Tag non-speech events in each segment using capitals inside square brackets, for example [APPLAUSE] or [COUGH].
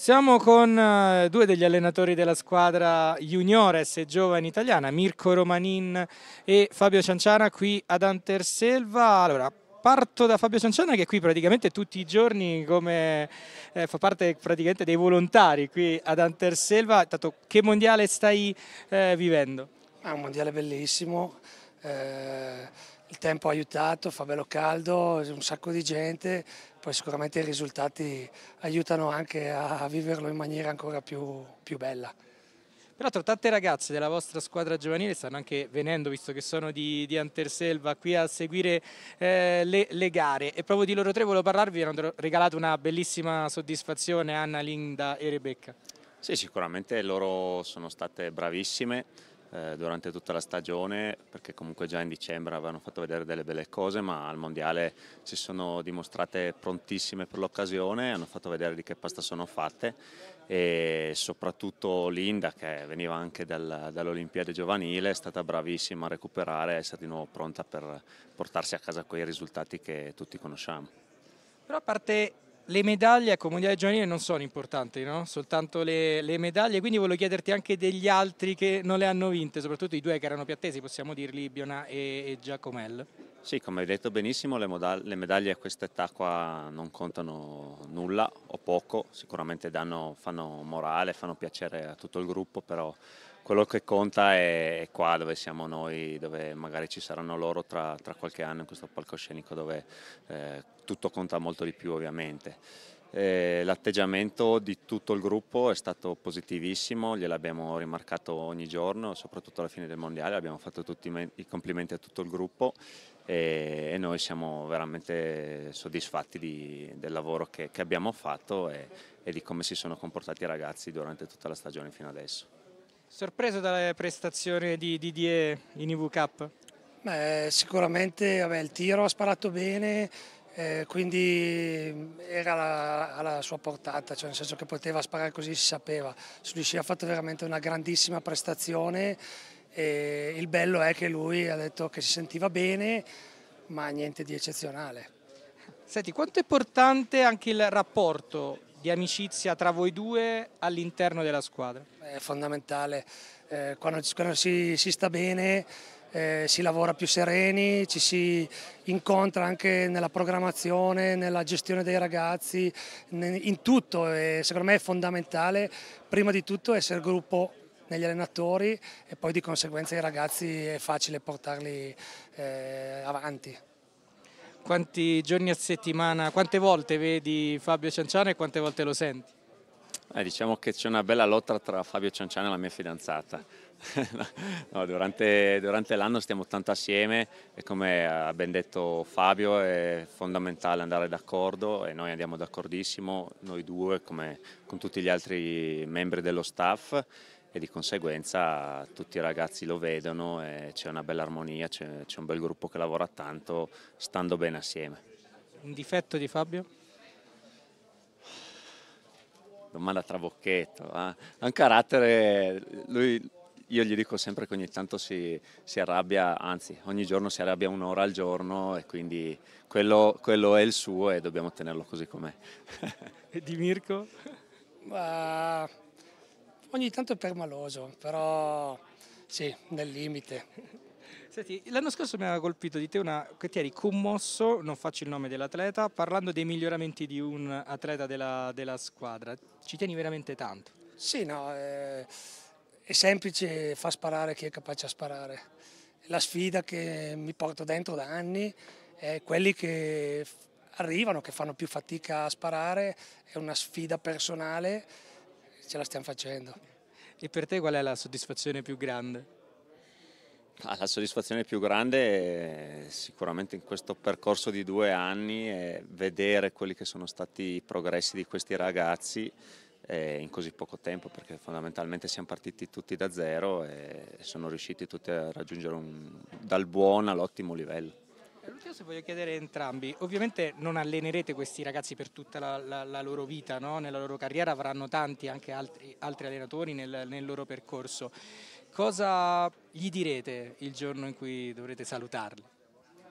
Siamo con eh, due degli allenatori della squadra juniores e giovane italiana, Mirko Romanin e Fabio Cianciana qui ad Anterselva. Allora, parto da Fabio Cianciana che è qui praticamente tutti i giorni come eh, fa parte praticamente dei volontari qui ad Anterselva. Tanto, che mondiale stai eh, vivendo? È ah, un mondiale bellissimo. Eh, il tempo ha aiutato, fa bello caldo, un sacco di gente, poi sicuramente i risultati aiutano anche a viverlo in maniera ancora più, più bella. Peraltro tante ragazze della vostra squadra giovanile stanno anche venendo, visto che sono di, di Anterselva, qui a seguire eh, le, le, gare. E proprio di loro tre volevo parlarvi, hanno regalato una bellissima soddisfazione Anna, Linda e Rebecca. Sì, sicuramente loro sono state bravissime eh, durante tutta la stagione perché comunque già in dicembre avevano fatto vedere delle belle cose ma al mondiale si sono dimostrate prontissime per l'occasione hanno fatto vedere di che pasta sono fatte e soprattutto Linda che veniva anche dal, dall'Olimpiade giovanile è stata bravissima a recuperare e essere di nuovo pronta per portarsi a casa quei risultati che tutti conosciamo. Però a parte le medaglie ecco, mondiale giovanile non sono importanti, no? soltanto le, le, medaglie, quindi volevo chiederti anche degli altri che non le hanno vinte, soprattutto i due che erano più attesi, possiamo dirli, Biona e, e Giacomel. Sì, come hai detto benissimo, le, le medaglie a questa età qua non contano nulla o poco, sicuramente danno, fanno morale, fanno piacere a tutto il gruppo, però quello che conta è qua dove siamo noi, dove magari ci saranno loro tra, tra qualche anno in questo palcoscenico dove eh, tutto conta molto di più ovviamente. Eh, l'atteggiamento di tutto il gruppo è stato positivissimo, gliel'abbiamo rimarcato ogni giorno, soprattutto alla fine del mondiale, abbiamo fatto tutti i complimenti a tutto il gruppo e, e noi siamo veramente soddisfatti di, del lavoro che, che abbiamo fatto e, e di come si sono comportati i ragazzi durante tutta la stagione fino adesso. Sorpreso dalle prestazioni di Didier in IV Cup? Beh, sicuramente vabbè, il tiro ha sparato bene, eh, quindi era alla, alla sua portata, cioè nel senso che poteva sparare così si sapeva. Su sci ha fatto veramente una grandissima prestazione e il bello è che lui ha detto che si sentiva bene, ma niente di eccezionale. Senti, quanto è importante anche il rapporto di amicizia tra voi due all'interno della squadra? È fondamentale, eh, quando, quando si, si, sta bene eh, si lavora più sereni, ci si incontra anche nella programmazione, nella gestione dei ragazzi, in tutto e secondo me è fondamentale prima di tutto essere gruppo negli allenatori e poi di conseguenza i ragazzi è facile portarli eh, avanti. Quanti giorni a settimana, quante volte vedi Fabio Cianciano e quante volte lo senti? Eh, diciamo che c'è una bella lotta tra Fabio Cianciano e la mia fidanzata. [LAUGHS] no, durante, durante l'anno stiamo tanto assieme e come ha ben detto Fabio è fondamentale andare d'accordo e noi andiamo d'accordissimo, noi due come con tutti gli altri membri dello staff e di conseguenza tutti i ragazzi lo vedono e c'è una bella armonia, c'è, un bel gruppo che lavora tanto stando bene assieme. Un difetto di Fabio? Domanda trabocchetto, eh? ha un carattere, lui, io gli dico sempre che ogni tanto si, si arrabbia, anzi ogni giorno si arrabbia un'ora al giorno e quindi quello, quello è il suo e dobbiamo tenerlo così com'è. e di Mirko? Ma Ogni tanto è permaloso, però sì, nel limite. Senti, l'anno scorso mi aveva colpito di te una, che ti eri commosso, non faccio il nome dell'atleta, parlando dei miglioramenti di un atleta della, della squadra. Ci tieni veramente tanto? Sì, no, è, eh, è semplice far sparare chi è capace a sparare. La sfida che mi porto dentro da anni è quelli che arrivano, che fanno più fatica a sparare, è una sfida personale ce la stiamo facendo. E per te qual è la soddisfazione più grande? Ah, la soddisfazione più grande è sicuramente in questo percorso di due anni è vedere quelli che sono stati i progressi di questi ragazzi eh, in così poco tempo perché fondamentalmente siamo partiti tutti da zero e sono riusciti tutti a raggiungere un, dal buono all'ottimo livello. L'ultimo se voglio chiedere a entrambi, ovviamente non allenerete questi ragazzi per tutta la, la, la loro vita, no? nella loro carriera avranno tanti anche altri, altri allenatori nel, nel loro percorso, cosa gli direte il giorno in cui dovrete salutarli?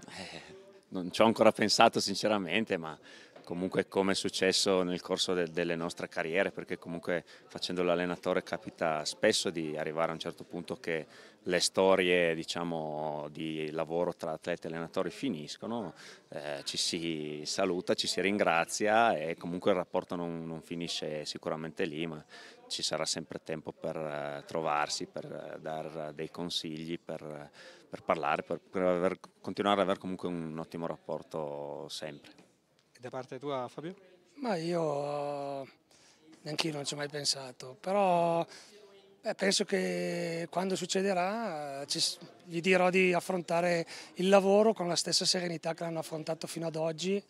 Eh, non ci ho ancora pensato sinceramente, ma comunque come è successo nel corso de delle nostre carriere, perché comunque facendo l'allenatore capita spesso di arrivare a un certo punto che le storie diciamo, di lavoro tra atleti e allenatori finiscono, eh, ci si saluta, ci si ringrazia e comunque il rapporto non, non finisce sicuramente lì, ma ci sarà sempre tempo per eh, trovarsi, per dare dei consigli, per, per parlare, per, per aver, continuare ad avere comunque un ottimo rapporto sempre da parte tua Fabio? Ma io neanche io non ci ho mai pensato, però beh, penso che quando succederà ci, gli dirò di affrontare il lavoro con la stessa serenità che l'hanno affrontato fino ad oggi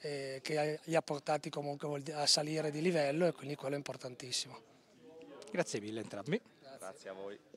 eh, che li ha portati comunque a salire di livello e quindi quello è importantissimo. Grazie mille entrambi. Grazie, Grazie a voi.